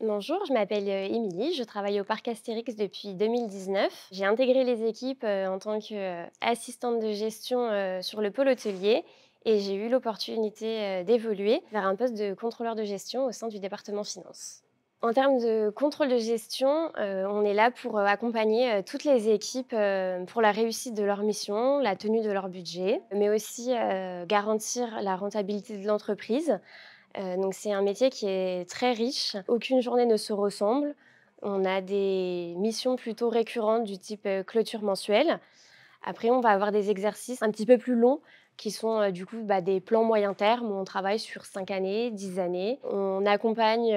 Bonjour, je m'appelle euh, Émilie, je travaille au parc Astérix depuis 2019. J'ai intégré les équipes euh, en tant qu'assistante euh, de gestion sur le pôle hôtelier et j'ai eu l'opportunité d'évoluer vers un poste de contrôleur de gestion au sein du département finance. En termes de contrôle de gestion, on est là pour accompagner toutes les équipes pour la réussite de leur mission, la tenue de leur budget, mais aussi garantir la rentabilité de l'entreprise euh, c'est un métier qui est très riche. Aucune journée ne se ressemble. On a des missions plutôt récurrentes du type euh, clôture mensuelle. Après, on va avoir des exercices un petit peu plus longs qui sont euh, du coup bah, des plans moyen terme où on travaille sur 5 années, 10 années. On accompagne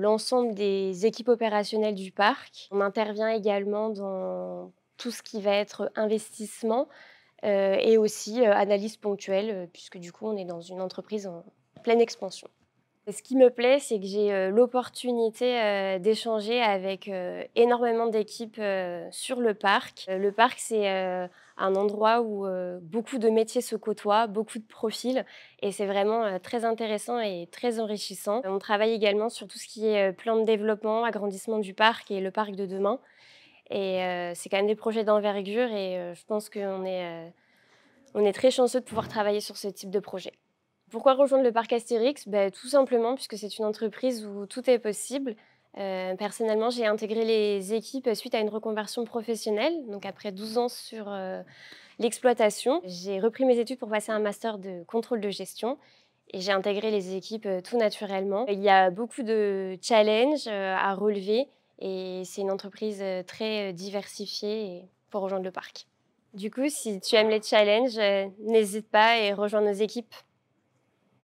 l'ensemble des équipes opérationnelles du parc. On intervient également dans tout ce qui va être investissement et aussi analyse ponctuelle puisque du coup on est dans une entreprise en, pleine expansion. ce qui me plaît, c'est que j'ai euh, l'opportunité euh, d'échanger avec euh, énormément d'équipes sur le parc. Le parc, c'est un endroit où beaucoup de métiers se côtoient, beaucoup de profils, et c'est vraiment très intéressant et très enrichissant. On travaille également sur tout ce qui est plan de développement, agrandissement du parc et le parc de demain. Et c'est quand même des projets d'envergure, et je pense qu'on est, on est très chanceux de pouvoir travailler sur ce type de projet. Pourquoi rejoindre le parc Astérix ben, Tout simplement puisque c'est une entreprise où tout est possible. Euh, personnellement, j'ai intégré les équipes suite à une reconversion professionnelle, donc après 12 ans sur euh, l'exploitation. J'ai repris mes études pour passer un master de contrôle de gestion et j'ai intégré les équipes euh, tout naturellement. Il y a beaucoup de challenges à relever et c'est une entreprise très diversifiée pour rejoindre le parc. Du coup, si tu aimes les challenges, n'hésite pas et rejoins nos équipes.